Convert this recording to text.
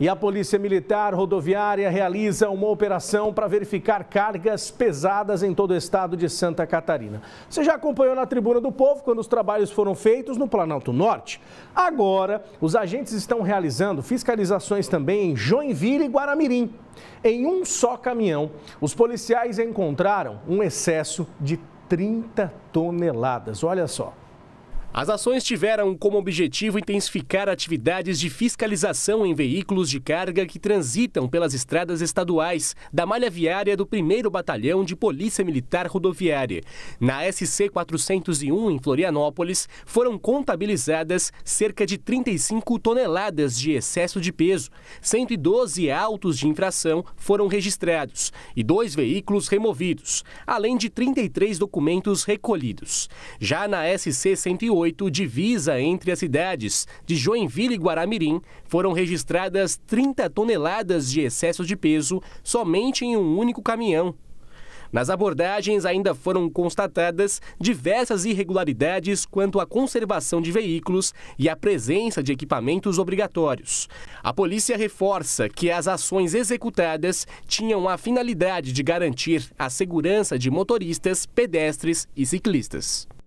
E a Polícia Militar Rodoviária realiza uma operação para verificar cargas pesadas em todo o estado de Santa Catarina. Você já acompanhou na Tribuna do Povo quando os trabalhos foram feitos no Planalto Norte? Agora, os agentes estão realizando fiscalizações também em Joinville e Guaramirim. Em um só caminhão, os policiais encontraram um excesso de 30 toneladas. Olha só. As ações tiveram como objetivo intensificar atividades de fiscalização em veículos de carga que transitam pelas estradas estaduais da malha viária do 1 Batalhão de Polícia Militar Rodoviária. Na SC 401, em Florianópolis, foram contabilizadas cerca de 35 toneladas de excesso de peso. 112 autos de infração foram registrados e dois veículos removidos, além de 33 documentos recolhidos. Já na SC 108, 2008 divisa entre as cidades de Joinville e Guaramirim, foram registradas 30 toneladas de excesso de peso somente em um único caminhão. Nas abordagens ainda foram constatadas diversas irregularidades quanto à conservação de veículos e à presença de equipamentos obrigatórios. A polícia reforça que as ações executadas tinham a finalidade de garantir a segurança de motoristas, pedestres e ciclistas.